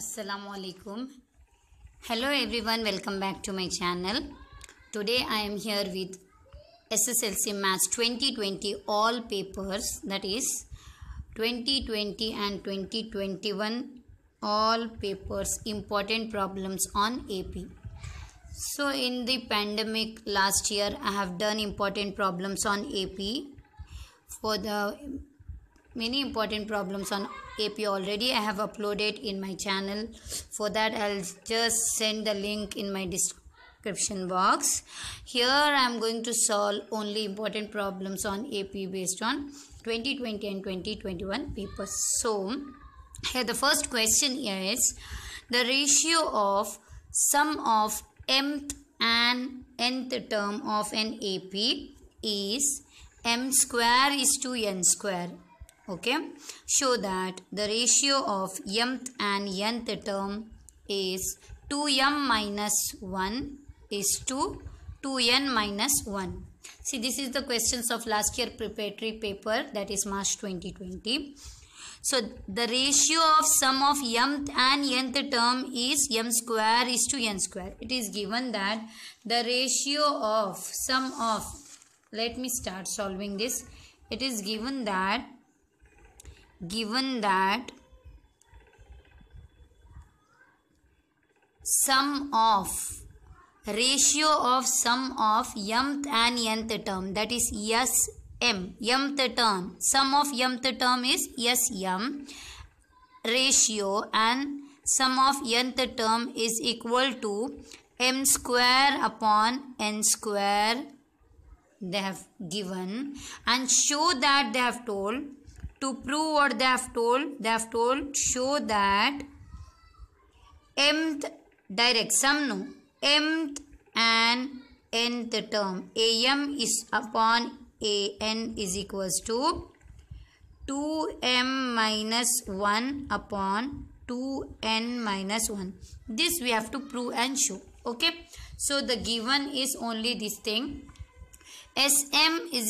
Assalamualaikum. alaikum hello everyone welcome back to my channel today i am here with sslc maths 2020 all papers that is 2020 and 2021 all papers important problems on ap so in the pandemic last year i have done important problems on ap for the many important problems on AP already I have uploaded in my channel for that I'll just send the link in my description box here I am going to solve only important problems on AP based on 2020 and 2021 papers so here the first question is the ratio of sum of mth and nth term of an AP is m square is to n square okay show that the ratio of mth and nth term is 2m minus 1 is to 2n minus 1 see this is the questions of last year preparatory paper that is march 2020 so the ratio of sum of mth and nth term is m square is to n square it is given that the ratio of sum of let me start solving this it is given that given that sum of ratio of sum of mth and nth term that is s m mth term sum of mth term is s m ratio and sum of nth term is equal to m square upon n square they have given and show that they have told to prove what they have told they have told show that mth direct sum no mth and nth term am is upon an is equals to 2m minus 1 upon 2n minus 1 this we have to prove and show okay so the given is only this thing sm is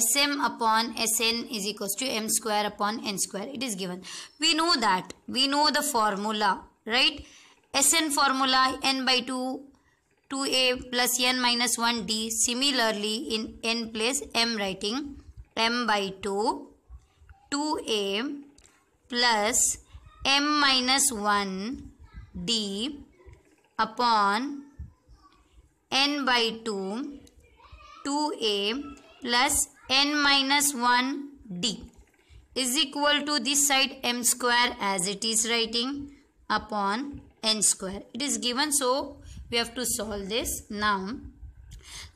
Sm upon Sn is equals to m square upon n square. It is given. We know that. We know the formula, right? Sn formula n by 2 2a plus n minus 1d. Similarly, in n place, m writing m by 2 2a plus m minus 1 d upon n by 2 2a plus n minus 1 d is equal to this side m square as it is writing upon n square. It is given so we have to solve this. Now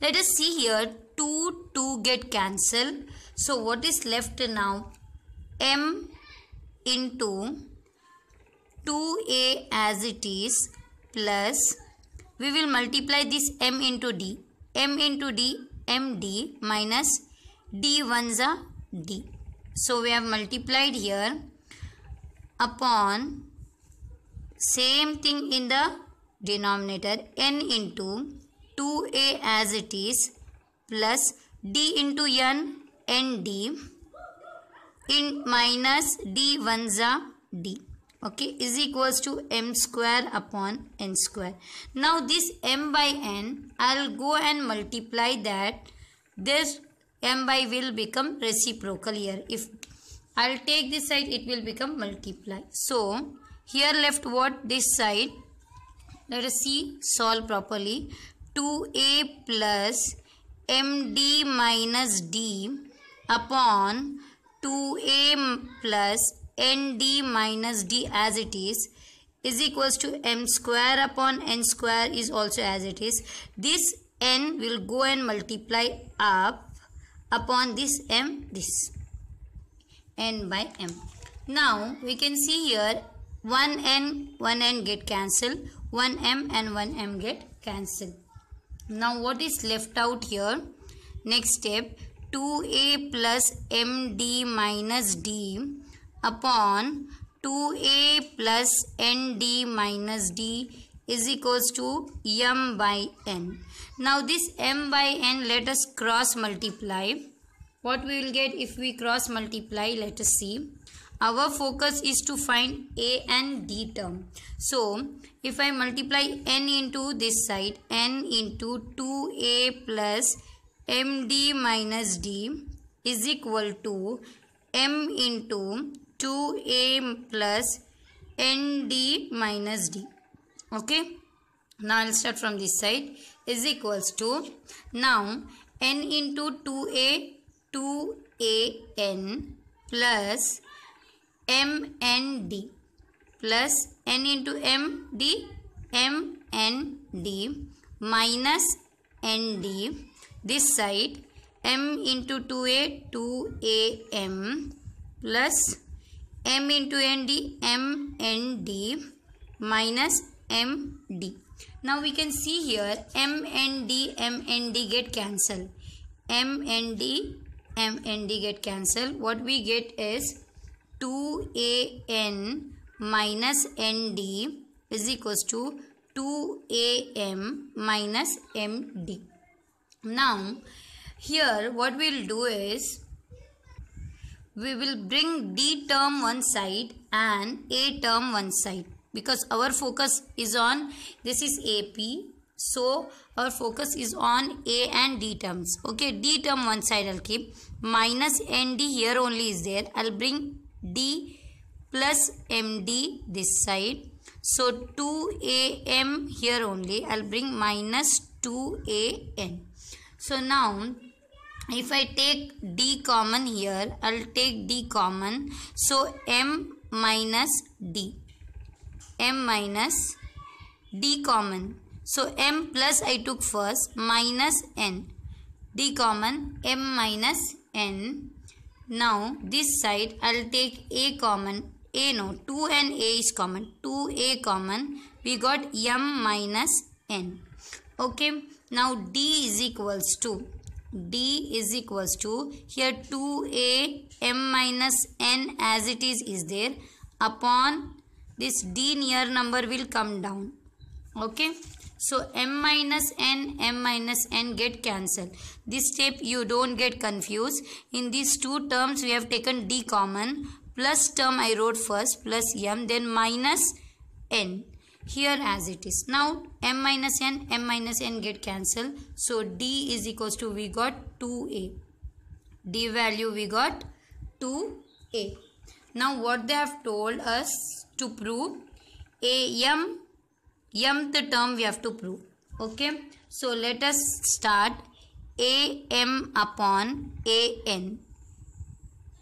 let us see here 2 2 get cancelled. So what is left now m into 2a as it is plus we will multiply this m into d m into d md minus d ones are d so we have multiplied here upon same thing in the denominator n into 2a as it is plus d into n n d in minus d ones are d okay is equals to m square upon n square now this m by n i'll go and multiply that this m by will become reciprocal here. If I'll take this side, it will become multiply. So, here left what? This side. Let us see, solve properly. 2a plus md minus d upon 2a plus nd minus d as it is is equals to m square upon n square is also as it is. This n will go and multiply up upon this m this n by m. Now we can see here 1 n 1 n get cancelled 1 m and 1 m get cancelled. Now what is left out here? Next step 2a plus md minus d upon 2a plus nd minus d is equals to m by n. Now this m by n let us cross multiply. What we will get if we cross multiply let us see. Our focus is to find a and d term. So if I multiply n into this side n into 2a plus md minus d is equal to m into 2a plus nd minus d. Okay. Now I'll start from this side is equals to now n into 2a 2an plus mnd plus n into md mnd minus nd this side m into 2a 2am plus m into nd mnd minus md now we can see here M and D, M and D get cancelled. M and D, M and D get cancelled. What we get is 2AN minus ND is equals to 2AM minus MD. Now, here what we'll do is we will bring D term one side and A term one side because our focus is on this is AP so our focus is on A and D terms okay D term one side I'll keep minus ND here only is there I'll bring D plus MD this side so 2AM here only I'll bring minus 2AN so now if I take D common here I'll take D common so M minus D m minus d common. So m plus I took first minus n. d common m minus n. Now this side I'll take a common. a no 2 and a is common. 2a common. We got m minus n. Okay. Now d is equals to d is equals to here 2a m minus n as it is is there upon this d near number will come down okay so m minus n, m minus n get cancelled. This step you don't get confused. In these two terms we have taken d common. Plus term I wrote first plus m then minus n. Here as it is. Now m minus n, m minus n get cancelled. So d is equals to we got 2a. d value we got 2a. Now what they have told us to prove a m m the term we have to prove okay so let us start a m upon a n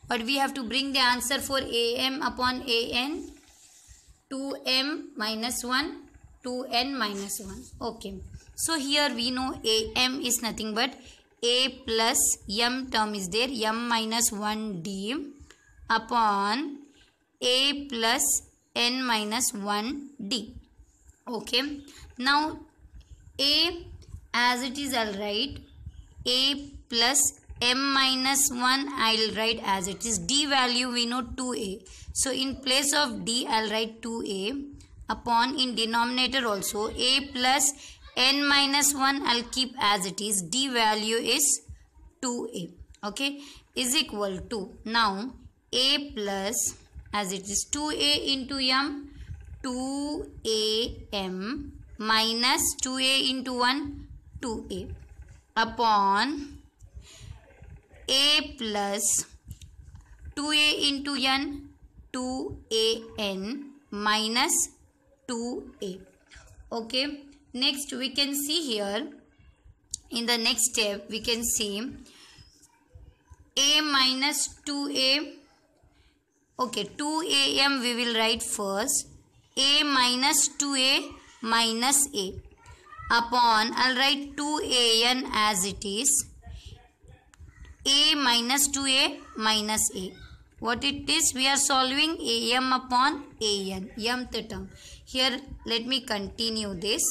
but we have to bring the answer for a m upon a n 2m minus 1 2n minus 1 okay so here we know am is nothing but a plus m term is there m minus 1d upon a plus n minus 1d. Okay. Now a as it is I'll write a plus m minus 1 I'll write as it is d value we know 2a. So in place of d I'll write 2a upon in denominator also a plus n minus 1 I'll keep as it is d value is 2a okay is equal to now a plus as it is 2a into m 2am minus 2a into 1 2a upon a plus 2a into n 2an minus 2a okay next we can see here in the next step we can see a minus 2a Okay, 2 am we will write first. A minus 2a minus a upon, I'll write 2an as it is. a minus 2a minus a. What it is? We are solving am upon an, the term. Here, let me continue this.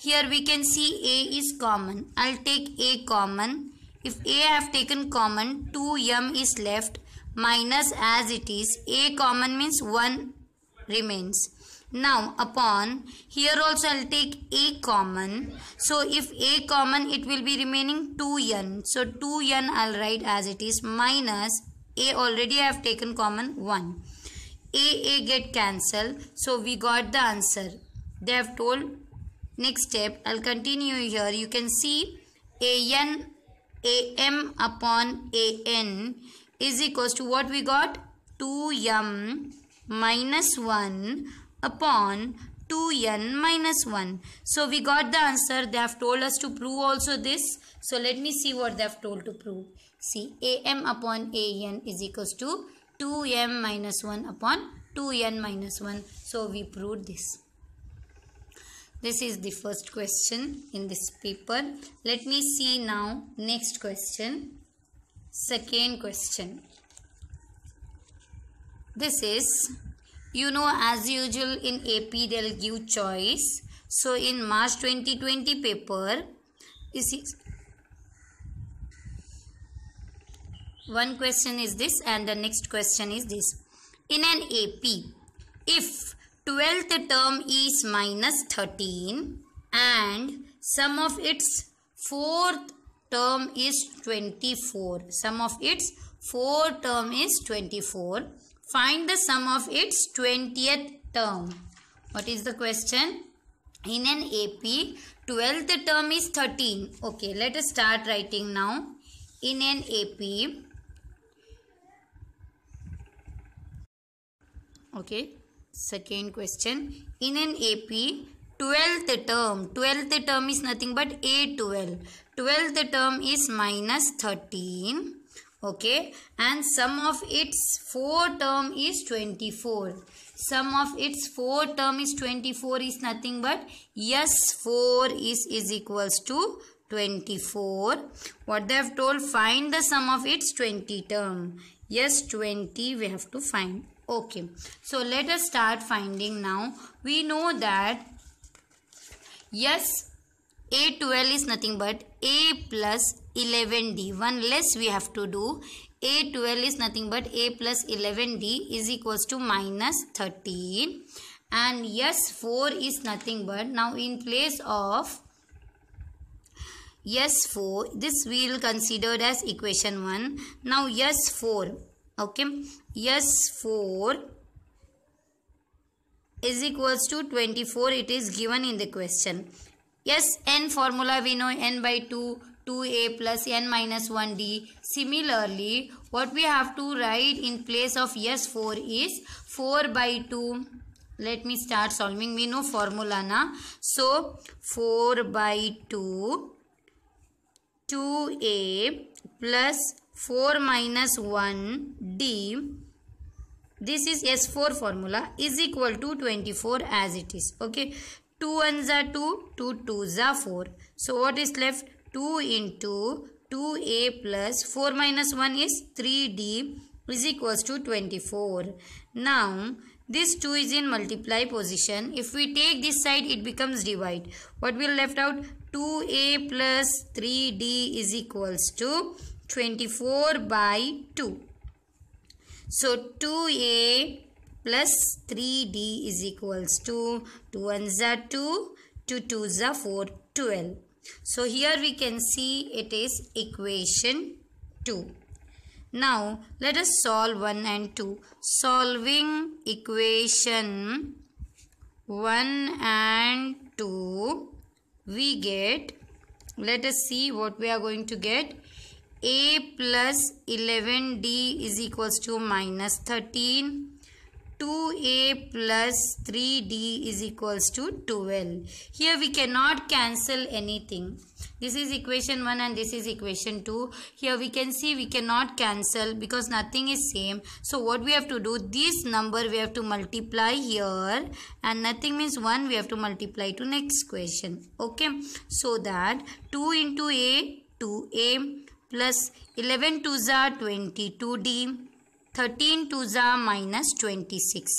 Here we can see a is common. I'll take a common. If a I have taken common, 2m is left minus as it is a common means 1 remains now upon here also I'll take a common so if a common it will be remaining 2n so 2n I'll write as it is minus a already I have taken common 1 a a get cancelled so we got the answer they have told next step I'll continue here you can see a n a m am upon an is equals to what we got? 2m minus 1 upon 2n minus 1. So we got the answer. They have told us to prove also this. So let me see what they have told to prove. See am upon an is equals to 2m minus 1 upon 2n minus 1. So we proved this. This is the first question in this paper. Let me see now next question. Second question. This is, you know, as usual in AP, they'll give choice. So, in March 2020 paper, this is one question is this and the next question is this. In an AP, if 12th term is minus 13 and sum of its fourth term is 24. Sum of its 4 term is 24. Find the sum of its 20th term. What is the question? In an AP, 12th term is 13. Okay, let us start writing now. In an AP, okay, second question. In an AP, 12th term. 12th term is nothing but A12. 12th term is minus 13. Okay. And sum of its 4 term is 24. Sum of its 4 term is 24 is nothing but yes 4 is, is equals to 24. What they have told find the sum of its 20 term. Yes 20 we have to find okay so let us start finding now we know that Yes, A12 is nothing but A plus 11D. One less we have to do. A12 is nothing but A plus 11D is equals to minus 13. And yes, 4 is nothing but now in place of yes 4 this we will consider as equation 1 now yes 4 okay yes 4 is equals to 24 it is given in the question. Yes, n formula we know n by 2, 2a plus n minus 1d. Similarly, what we have to write in place of yes 4 is 4 by 2. Let me start solving. We know formula na. So, 4 by 2, 2a plus 4 minus 1d this is S4 formula is equal to 24 as it is. Okay. 2 ones are 2, 2 twos are 4. So what is left? 2 into 2a plus 4 minus 1 is 3d is equals to 24. Now this 2 is in multiply position. If we take this side it becomes divide. What will left out? 2a plus 3d is equals to 24 by 2. So 2a plus 3d is equals to 2 ones are 2, 2 twos are 4, 12. So here we can see it is equation 2. Now let us solve 1 and 2. Solving equation 1 and 2 we get let us see what we are going to get a plus 11d is equals to minus 13 2a plus 3d is equals to 12 here we cannot cancel anything this is equation 1 and this is equation 2 here we can see we cannot cancel because nothing is same so what we have to do this number we have to multiply here and nothing means 1 we have to multiply to next question okay so that 2 into a 2a plus 11 to are 22d, 13 to are minus 26.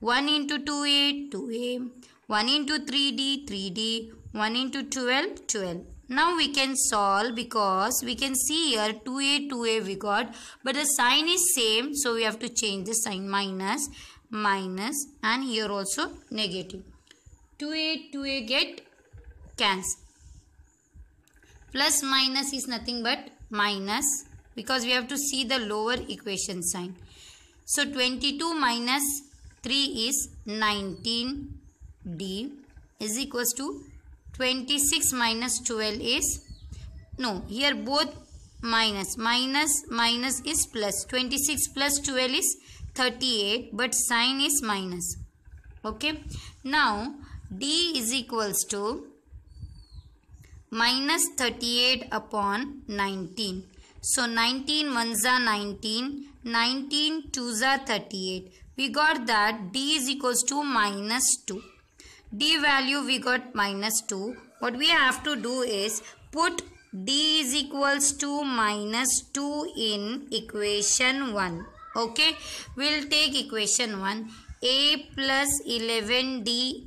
1 into 2a, 2a, 1 into 3d, 3d, 1 into 12, 12. Now we can solve because we can see here 2a, 2a we got but the sign is same so we have to change the sign minus, minus and here also 2a, 2a get cancel. Plus minus is nothing but minus because we have to see the lower equation sign. So 22 minus 3 is 19d is equals to 26 minus 12 is no here both minus minus minus is plus 26 plus 12 is 38 but sign is minus okay now d is equals to minus 38 upon 19. So 19 ones are 19, 19 twos are 38. We got that d is equals to minus 2. d value we got minus 2. What we have to do is put d is equals to minus 2 in equation 1 okay we'll take equation 1 a plus 11d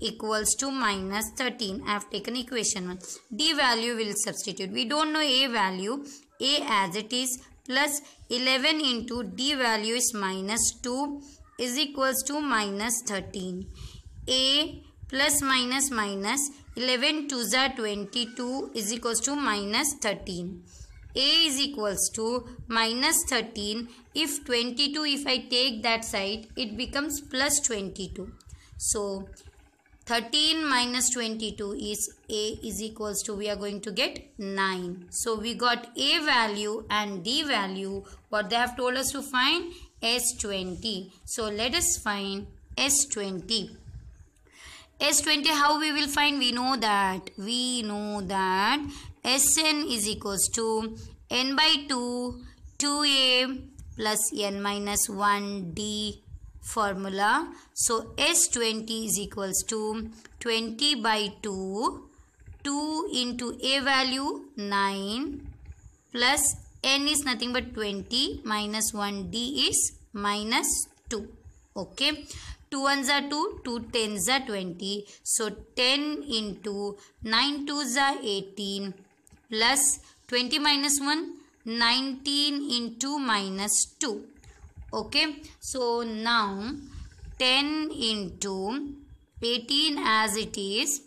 equals to minus 13. I have taken equation 1. d value will substitute. We don't know a value. a as it is plus 11 into d value is minus 2 is equals to minus 13. a plus minus minus 11 to are 22 is equals to minus 13 a is equals to minus 13 if 22 if I take that side it becomes plus 22 so 13 minus 22 is a is equals to we are going to get 9 so we got a value and d value what they have told us to find s20 so let us find s20 S20 how we will find we know that we know that Sn is equals to n by 2 2a plus n minus 1d formula. So S20 is equals to 20 by 2 2 into a value 9 plus n is nothing but 20 minus 1d is minus 2. Okay. 2 ones are 2, 2 tens are 20. So 10 into 9 twos are 18 plus 20 minus 1 19 into minus 2 okay so now 10 into 18 as it is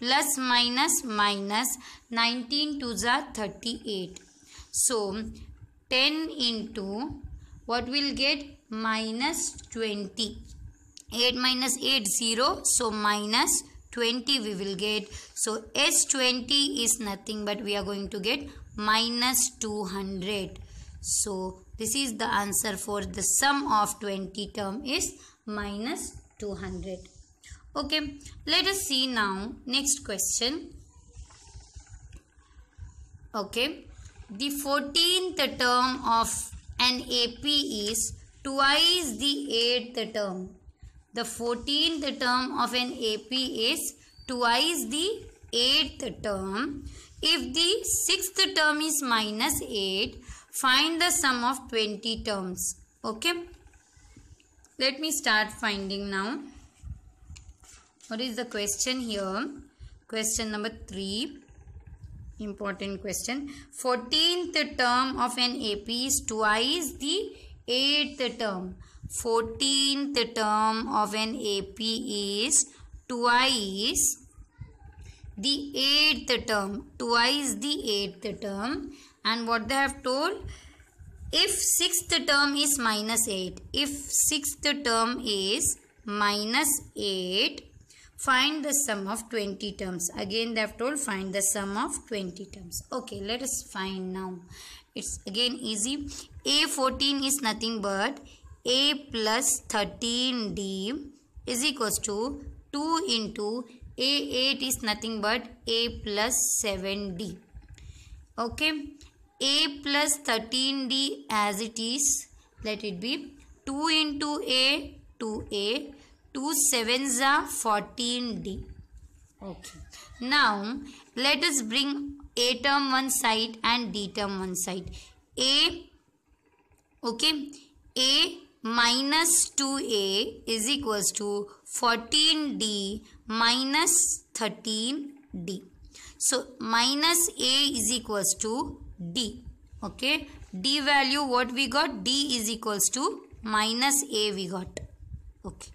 plus minus minus 19 to the 38 so 10 into what will get minus 20 8 minus 8 0 so minus 20 we will get. So S20 is nothing but we are going to get minus 200. So this is the answer for the sum of 20 term is minus 200. Okay, let us see now next question. Okay, the 14th term of an AP is twice the 8th term the 14th term of an AP is twice the 8th term. If the 6th term is minus 8, find the sum of 20 terms. Okay. Let me start finding now. What is the question here? Question number 3 important question. 14th term of an AP is twice the 8th term. Fourteenth term of an AP is twice the eighth term. Twice the eighth term. And what they have told? If sixth term is minus 8. If sixth term is minus 8 find the sum of 20 terms again they have told find the sum of 20 terms okay let us find now it's again easy a14 is nothing but a plus 13d is equals to 2 into a8 is nothing but a plus 7d. Okay. a plus 13d as it is. Let it be 2 into a, 2a, 2 sevens are 14d. Okay. Now, let us bring a term one side and d term one side. a, okay, a minus 2a is equals to 14d minus 13d. So minus a is equals to d. Okay. d value what we got? d is equals to minus a we got. Okay.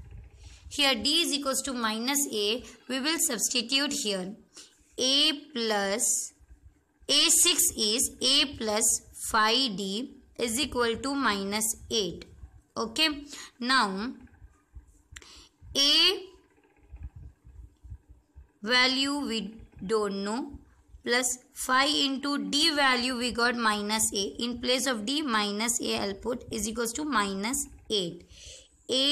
Here d is equals to minus a. We will substitute here. a plus a6 is a plus 5d is equal to minus 8 okay now a value we don't know plus 5 into d value we got minus a in place of d minus a I'll put is equals to minus 8 a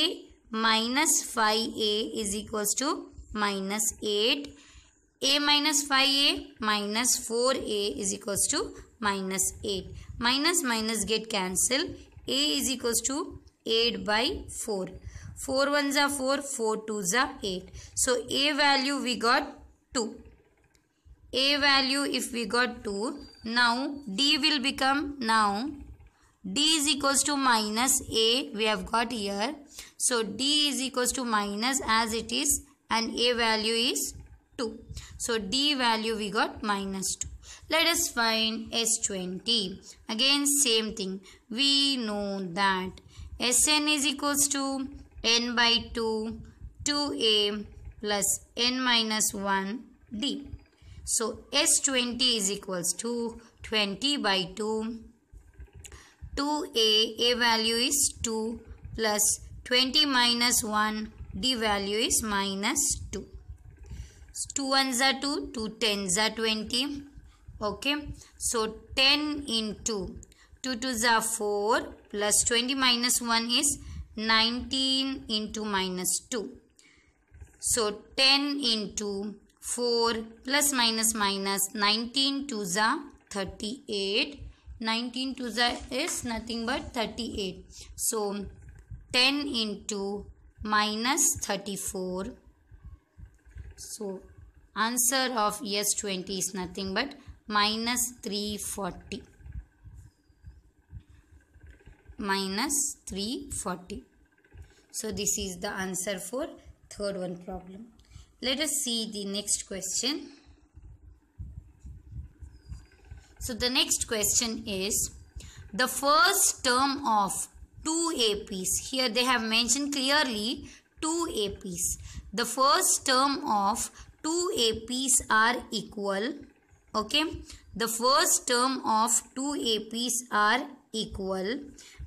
minus 5a is equals to minus 8 a minus 5a minus 4a is equals to minus 8 minus minus get cancel a is equals to 8 by 4. 4 ones are 4, 4 twos are 8. So A value we got 2. A value if we got 2. Now D will become now D is equals to minus A we have got here. So D is equals to minus as it is and A value is 2. So D value we got minus 2. Let us find S20. Again same thing. We know that Sn is equals to n by 2, 2a plus n minus 1d. So S20 is equals to 20 by 2. 2a, a value is 2 plus 20 minus 1, d value is minus 2. 2 ones are 2, 2 tens are 20. Okay. So 10 into 2 to the 4 plus 20 minus 1 is 19 into minus 2. So 10 into 4 plus minus minus 19 to the 38. 19 to the is nothing but 38. So 10 into minus 34. So answer of yes 20 is nothing but minus 340 minus 340. So this is the answer for third one problem. Let us see the next question. So the next question is the first term of 2APs. Here they have mentioned clearly 2APs. The first term of 2APs are equal. Okay. The first term of 2APs are equal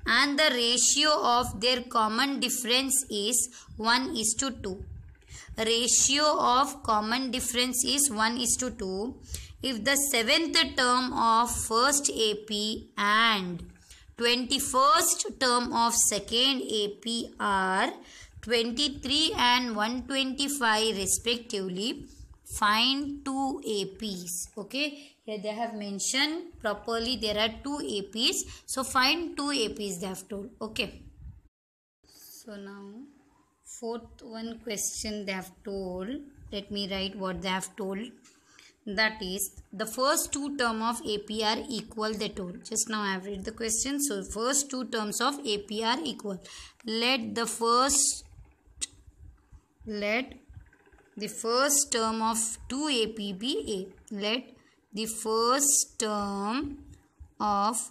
and the ratio of their common difference is 1 is to 2. Ratio of common difference is 1 is to 2. If the seventh term of first AP and 21st term of second AP are 23 and 125 respectively, find two APs okay here they have mentioned properly there are two APs so find two APs they have told okay so now fourth one question they have told let me write what they have told that is the first two term of A.P. are equal they told just now I have read the question so first two terms of A.P. are equal let the first let the first term of 2 P B A. Let the first term of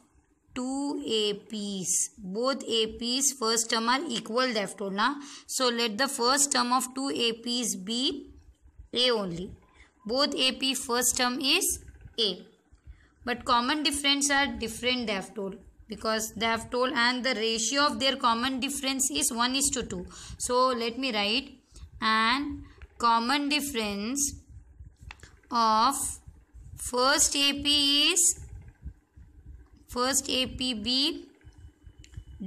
two APs. Both APs first term are equal left na. So let the first term of two APs be A only. Both AP first term is A. But common difference are different They have told because they have told and the ratio of their common difference is 1 is to 2. So let me write and common difference of first AP is first AP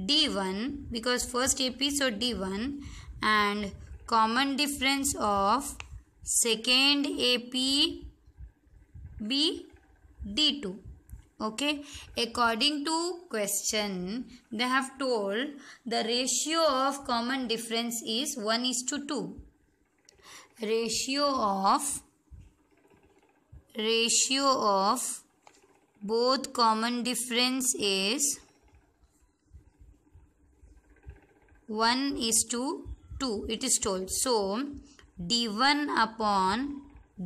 b one because first AP so D1 and common difference of second AP B D2 okay according to question they have told the ratio of common difference is 1 is to 2 ratio of ratio of both common difference is 1 is to 2 it is told so d1 upon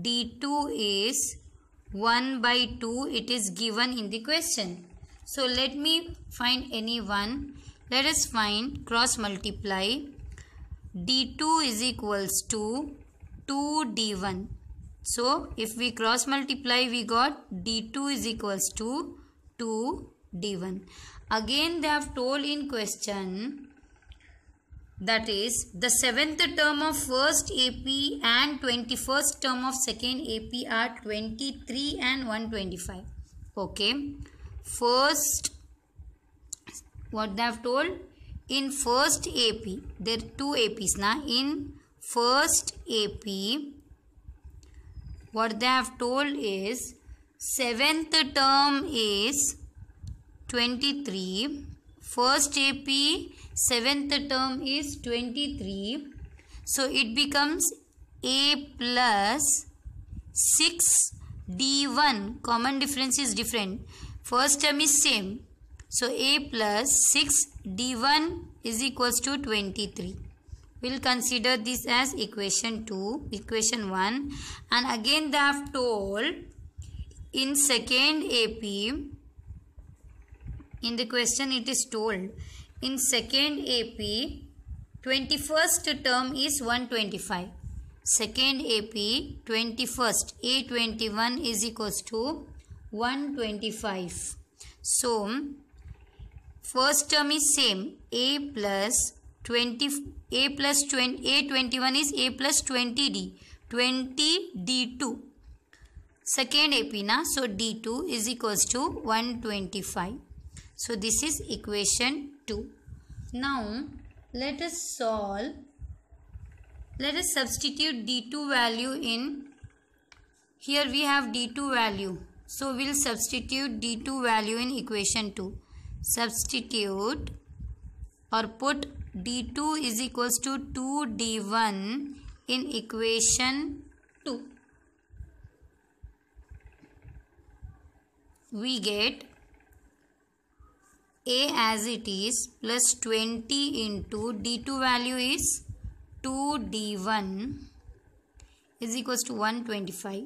d2 is 1 by 2 it is given in the question so let me find any one let us find cross multiply d2 is equals to 2d1. So, if we cross multiply, we got d2 is equals to 2d1. Again, they have told in question that is the seventh term of first AP and 21st term of second AP are 23 and 125. Okay. First, what they have told in first AP, there are two APs now. In first AP, what they have told is seventh term is 23 first ap seventh term is 23 so it becomes a plus 6 d1 common difference is different first term is same so a plus 6 d1 is equals to 23 We'll consider this as equation 2, equation 1 and again they have told in second AP, in the question it is told in second AP 21st term is 125. Second AP 21st A21 is equals to 125. So first term is same A plus 20 a plus 20 a 21 is a plus 20d 20 d2 second ap na so d2 is equals to 125 so this is equation 2 now let us solve let us substitute d2 value in here we have d2 value so we'll substitute d2 value in equation 2 substitute or put d2 is equals to 2d1 in equation 2. We get a as it is plus 20 into d2 value is 2d1 is equals to 125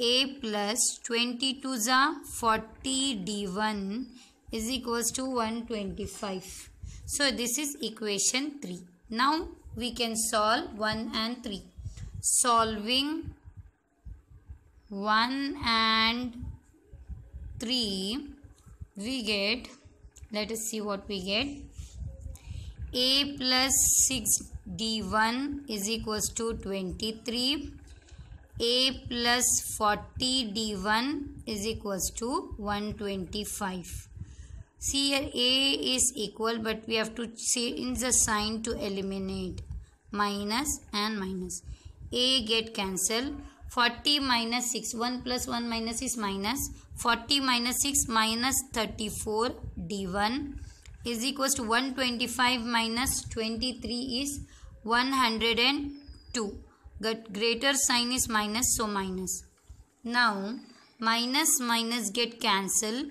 a plus 22 za 40 d1 is equals to 125 so this is equation 3. Now we can solve 1 and 3. Solving 1 and 3 we get let us see what we get a plus 6 d1 is equals to 23 a plus 40 d1 is equals to 125 see here a is equal but we have to change the sign to eliminate minus and minus a get cancelled 40 minus 6 1 plus 1 minus is minus 40 minus 6 minus 34 d1 is equals to 125 minus 23 is 102 but greater sign is minus so minus now minus minus get cancelled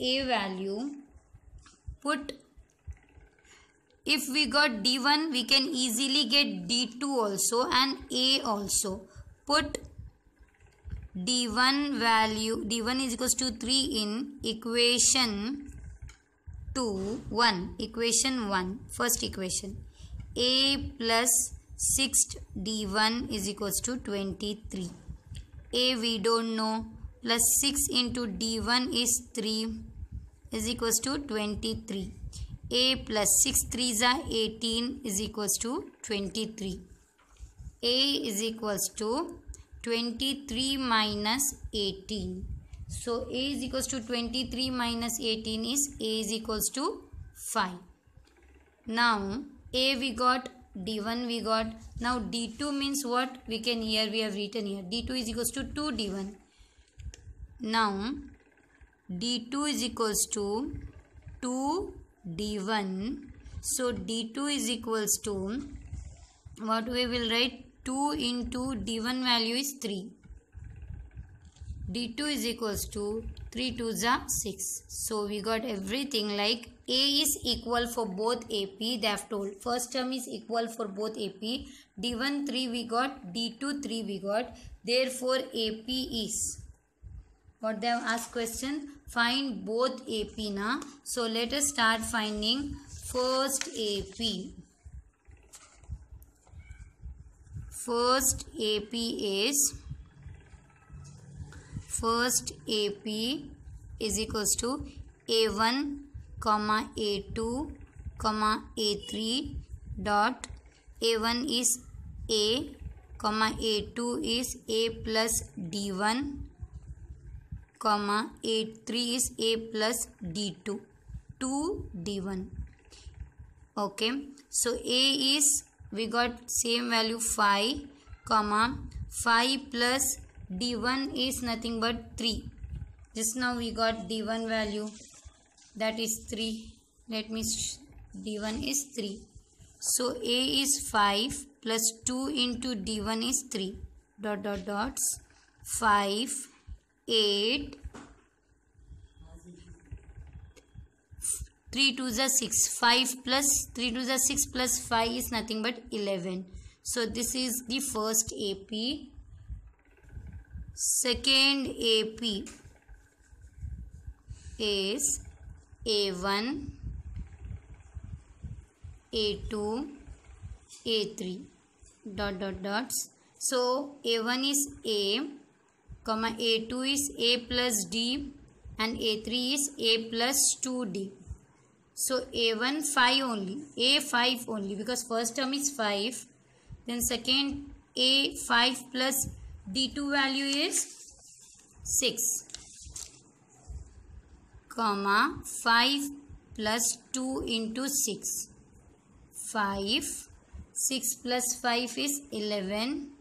a value put if we got d1 we can easily get d2 also and a also put d1 value d1 is equals to 3 in equation 2 1 equation 1 first equation a plus 6 d1 is equals to 23 a we don't know plus 6 into d1 is 3 is equals to 23. a plus 6 six three is 18 is equals to 23. a is equals to 23 minus 18. So a is equals to 23 minus 18 is a is equals to 5. Now a we got d1 we got now d2 means what we can here we have written here d2 is equals to 2d1 now d2 is equals to 2 d1. So d2 is equals to what we will write 2 into d1 value is 3. d2 is equals to 3 to the 6. So we got everything like a is equal for both AP they have told. First term is equal for both AP. d1 3 we got d2 3 we got. Therefore AP is what they have asked question find both AP na so let us start finding first AP first AP is first AP is equals to A1 comma A2 comma A3 dot A1 is A comma A2 is A plus D1 comma 8 3 is a plus d2 2 d1 okay so a is we got same value 5 comma 5 plus d1 is nothing but 3 just now we got d1 value that is 3 let me d1 is 3 so a is 5 plus 2 into d1 is 3 dot dot dots 5 8 3 to the 6 5 plus 3 to the 6 plus 5 is nothing but 11 so this is the first AP second AP is A1 A2 A3 dot dot dots so A1 is A comma a2 is a plus d and a3 is a plus 2d so a1 5 only a5 only because first term is 5 then second a5 plus d2 value is 6 comma 5 plus 2 into 6 5 6 plus 5 is 11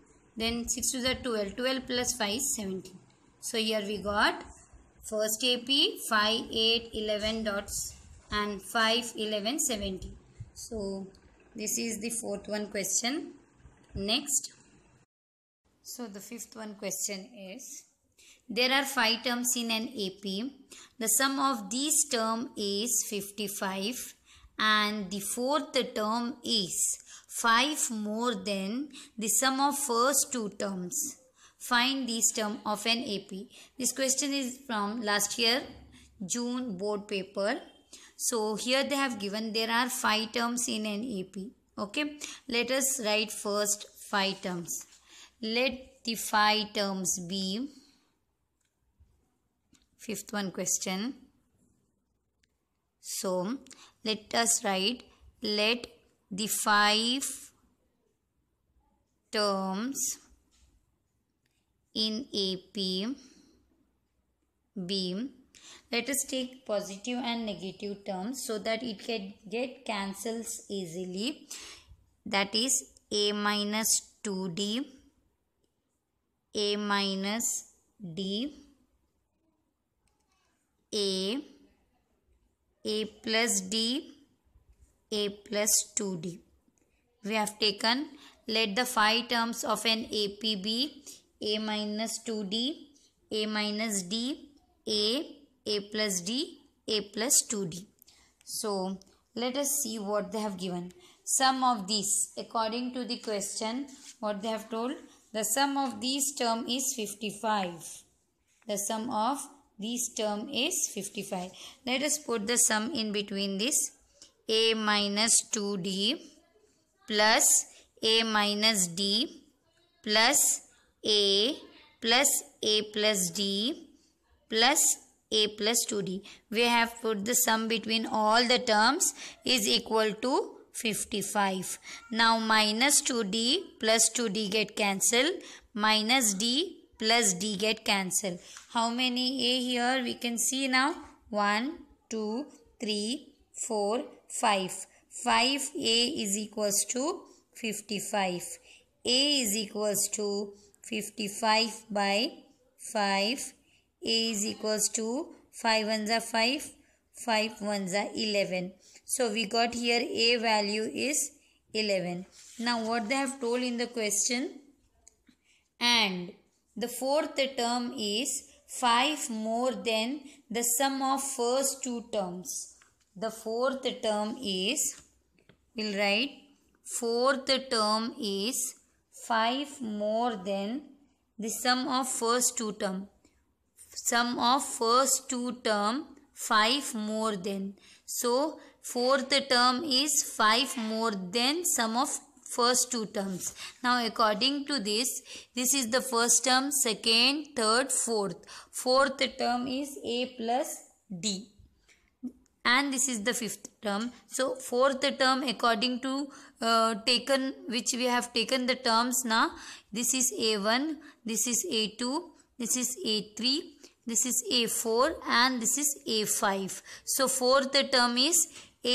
then 6 to the 12. 12 plus 5 is 17. So here we got first AP 5, 8, 11 dots and 5, 11, 17. So this is the fourth one question. Next. So the fifth one question is there are 5 terms in an AP. The sum of these term is 55 and the fourth term is 5 more than the sum of first two terms. Find this term of an AP. This question is from last year June board paper. So here they have given there are 5 terms in an AP. Okay. Let us write first 5 terms. Let the 5 terms be fifth one question. So let us write let the five terms in AP beam. Let us take positive and negative terms so that it can get cancels easily. That is A minus 2D, A minus D, A, A plus D, a plus 2d. We have taken let the five terms of an AP be a minus 2d, a minus d, a, a plus d, a plus 2d. So let us see what they have given. Sum of these according to the question what they have told the sum of these term is 55. The sum of these term is 55. Let us put the sum in between this a minus 2d plus a minus d plus a plus a plus d plus a plus 2d. We have put the sum between all the terms is equal to 55. Now minus 2d plus 2d get cancelled. Minus d plus d get cancelled. How many a here we can see now? 1, 2, 3, 4, 5. 5a is equals to 55. a is equals to 55 by 5. a is equals to 5 ones are 5, 5 ones are 11. So we got here a value is 11. Now what they have told in the question and the fourth term is 5 more than the sum of first two terms. The fourth term is, we'll write, fourth term is 5 more than the sum of first two term. Sum of first two term 5 more than. So, fourth term is 5 more than sum of first two terms. Now, according to this, this is the first term, second, third, fourth. Fourth term is A plus D and this is the fifth term so fourth term according to uh, taken which we have taken the terms now this is a1 this is a2 this is a3 this is a4 and this is a5 so fourth term is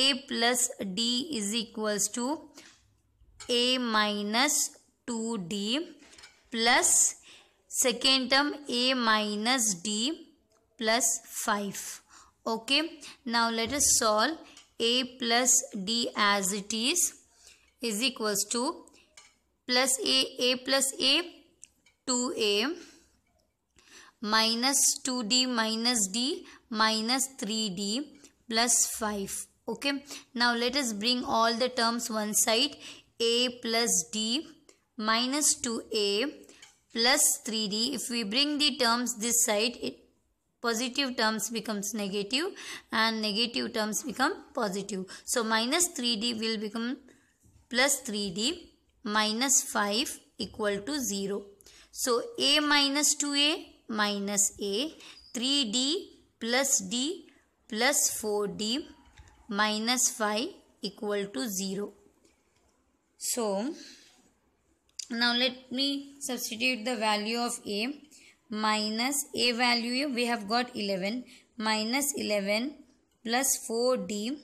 a plus d is equals to a minus 2d plus second term a minus d plus 5 okay now let us solve a plus d as it is is equals to plus a a plus a 2a minus 2d minus d minus 3d plus 5 okay now let us bring all the terms one side a plus d minus 2a plus 3d if we bring the terms this side it positive terms becomes negative and negative terms become positive. So minus 3d will become plus 3d minus 5 equal to 0. So a minus 2a minus a 3d plus d plus 4d minus 5 equal to 0. So now let me substitute the value of a minus a value we have got 11 minus 11 plus 4d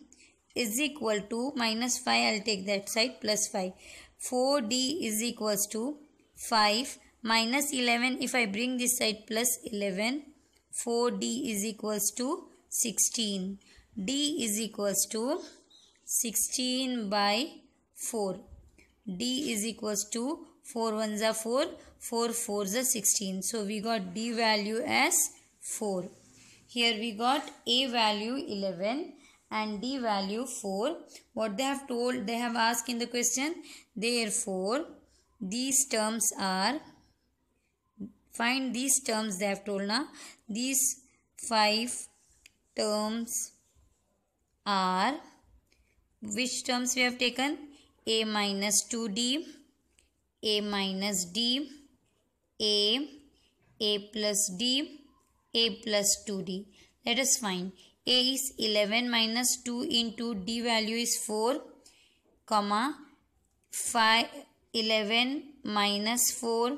is equal to minus 5 I'll take that side plus 5 4d is equals to 5 minus 11 if I bring this side plus 11 4d is equals to 16 d is equals to 16 by 4 d is equals to 4 ones are 4, 4 fours are 16. So we got B value as 4. Here we got A value 11 and D value 4. What they have told, they have asked in the question, therefore these terms are, find these terms they have told now, these 5 terms are, which terms we have taken? A minus 2D a minus d a a plus d a plus 2d let us find a is 11 minus 2 into d value is 4 comma 5 11 minus 4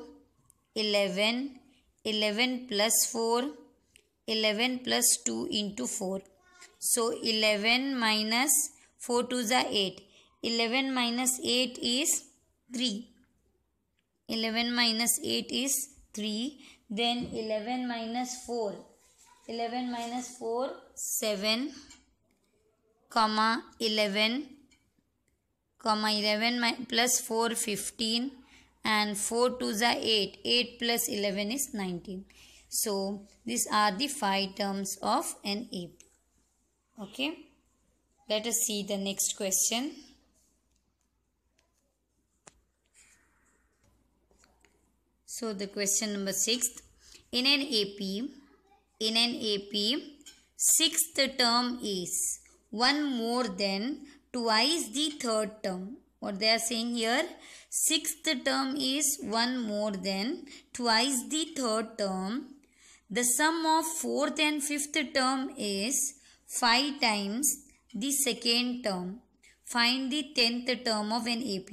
11 11 plus 4 11 plus 2 into 4 so 11 minus 4 to the 8 11 minus 8 is 3 11 minus 8 is 3 then 11 minus 4 11 minus 4 7 comma 11 comma 11 plus 4 15 and 4 to the 8 8 plus 11 is 19 so these are the five terms of an ape okay let us see the next question So the question number 6th. In an AP, in an AP, sixth term is one more than twice the third term. What they are saying here, sixth term is one more than twice the third term. The sum of fourth and fifth term is 5 times the second term. Find the 10th term of an AP.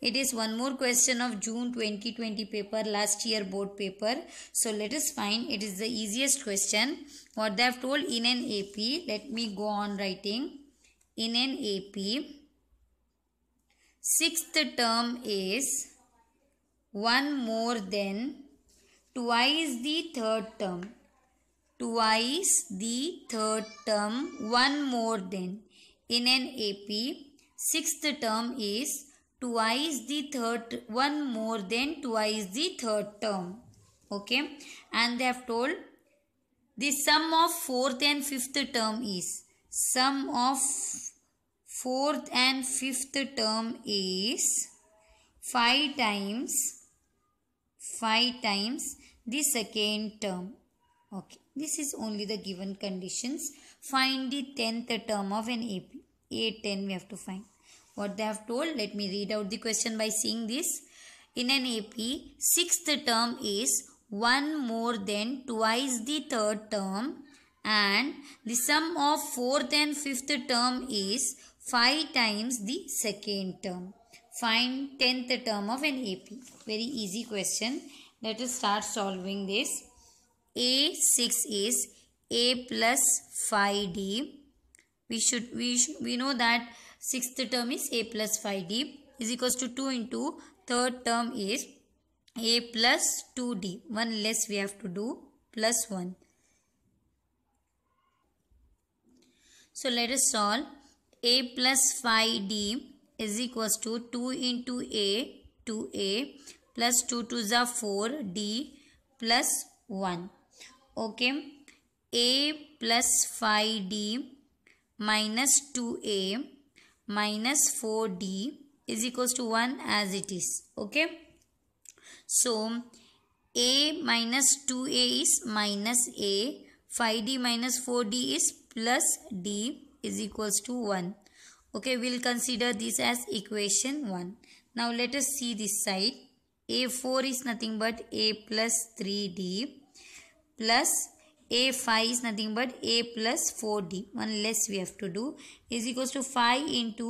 It is one more question of June 2020 paper, last year board paper. So let us find. It is the easiest question. What they have told in an AP. Let me go on writing. In an AP, sixth term is one more than twice the third term. Twice the third term, one more than. In an AP, Sixth term is twice the third, one more than twice the third term. Okay. And they have told the sum of fourth and fifth term is sum of fourth and fifth term is 5 times 5 times the second term. Okay. This is only the given conditions. Find the tenth term of an AP. A10 we have to find what they have told. Let me read out the question by seeing this. In an AP, sixth term is 1 more than twice the third term and the sum of fourth and fifth term is 5 times the second term. Find 10th term of an AP. Very easy question. Let us start solving this. A6 is A plus 5D. We should, we should, we know that Sixth term is a plus 5d is equals to 2 into third term is a plus 2d. One less we have to do plus 1. So let us solve a plus 5d is equals to 2 into a 2a plus 2 to the 4d plus 1. Okay. a plus 5d minus 2a minus 4d is equals to 1 as it is. Okay. So, a minus 2a is minus a. 5d minus 4d is plus d is equals to 1. Okay, we'll consider this as equation 1. Now, let us see this side. a4 is nothing but a plus 3d plus a5 is nothing but a plus 4d one less we have to do is equals to 5 into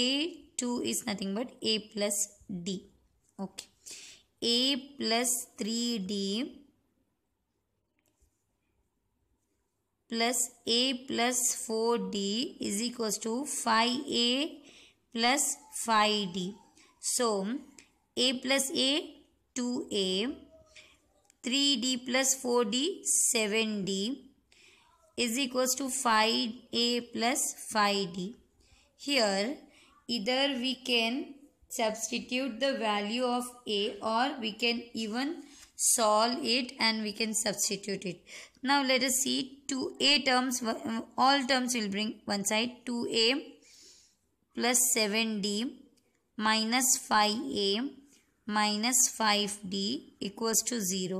a2 is nothing but a plus d okay a plus 3d plus a plus 4d is equals to 5a plus 5d so a plus a 2a 3d plus 4d 7d is equals to 5a plus 5d. Here either we can substitute the value of a or we can even solve it and we can substitute it. Now let us see 2a terms, all terms will bring one side 2a plus 7d minus 5a minus 5d equals to 0.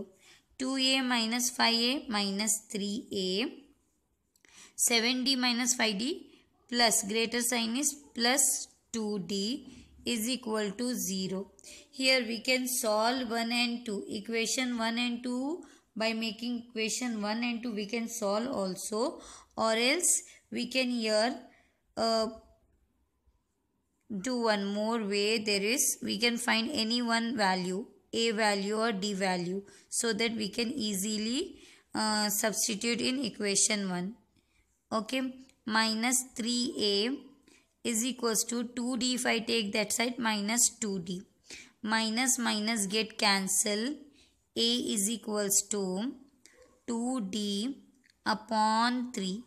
2a minus 5a minus 3a. 7d minus 5d plus greater sign is plus 2d is equal to 0. Here we can solve 1 and 2. Equation 1 and 2 by making equation 1 and 2 we can solve also or else we can here uh, do one more way there is we can find any one value a value or d value so that we can easily uh, substitute in equation 1 okay minus 3a is equals to 2d if I take that side minus 2d minus minus get cancel a is equals to 2d upon 3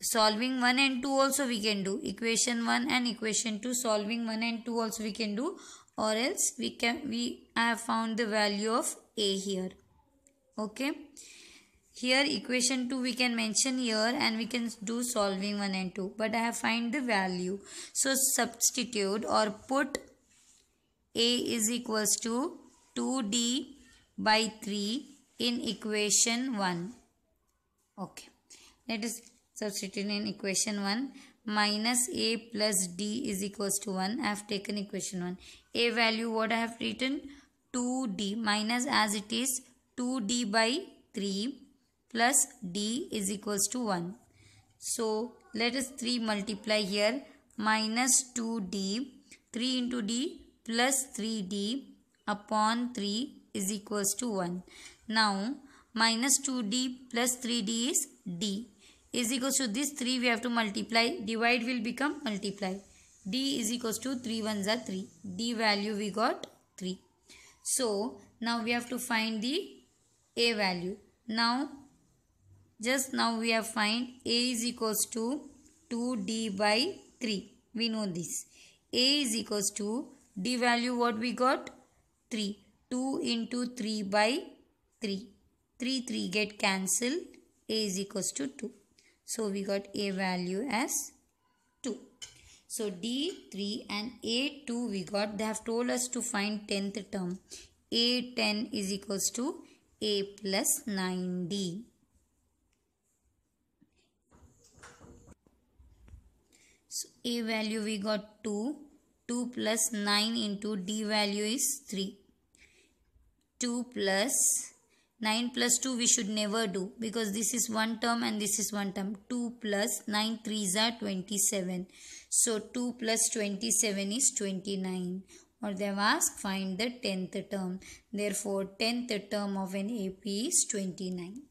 solving 1 and 2 also we can do equation 1 and equation 2 solving 1 and 2 also we can do or else we can we have found the value of a here okay here equation 2 we can mention here and we can do solving 1 and 2 but i have find the value so substitute or put a is equals to 2d by 3 in equation 1 okay let us substituting in equation 1 minus a plus d is equals to 1. I have taken equation 1. a value what I have written 2d minus as it is 2d by 3 plus d is equals to 1. So let us 3 multiply here minus 2d 3 into d plus 3d upon 3 is equals to 1. Now minus 2d plus 3d is d is equals to this 3 we have to multiply. Divide will become multiply. D is equals to 3 ones are 3. D value we got 3. So now we have to find the A value. Now just now we have find A is equals to 2D by 3. We know this. A is equals to D value what we got? 3. 2 into 3 by 3. 3 3 get cancelled. A is equals to 2. So we got A value as 2. So D3 and A2 we got, they have told us to find 10th term. A10 is equals to A plus 9D. So A value we got 2. 2 plus 9 into D value is 3. 2 plus 9 plus 2 we should never do because this is one term and this is one term. 2 plus 9 3s are 27. So 2 plus 27 is 29 or they have asked find the 10th term. Therefore 10th term of an AP is 29.